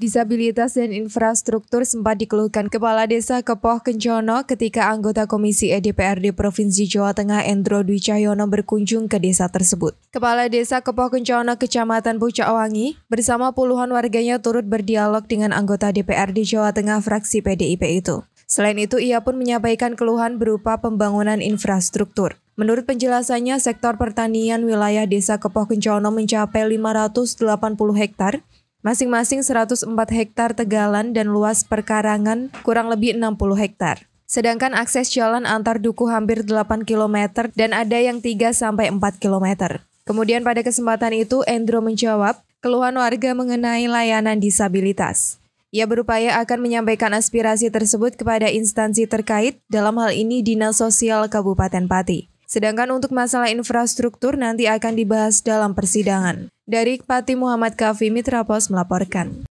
Disabilitas dan infrastruktur sempat dikeluhkan Kepala Desa Kepoh Kencono ketika anggota Komisi EDPRD Provinsi Jawa Tengah Endro Dwi Cahyono berkunjung ke desa tersebut. Kepala Desa Kepoh Kencono Kecamatan Pucawangi bersama puluhan warganya turut berdialog dengan anggota DPRD Jawa Tengah fraksi PDIP itu. Selain itu, ia pun menyampaikan keluhan berupa pembangunan infrastruktur. Menurut penjelasannya, sektor pertanian wilayah Desa Kepoh Kencono mencapai 580 hektar Masing-masing 104 hektar tegalan dan luas perkarangan kurang lebih 60 hektar. Sedangkan akses jalan antar duku hampir 8 km dan ada yang 3 sampai 4 km. Kemudian pada kesempatan itu Endro menjawab keluhan warga mengenai layanan disabilitas. Ia berupaya akan menyampaikan aspirasi tersebut kepada instansi terkait, dalam hal ini Dinas Sosial Kabupaten Pati. Sedangkan untuk masalah infrastruktur nanti akan dibahas dalam persidangan. Dari Pati Muhammad Kafi Mitra melaporkan.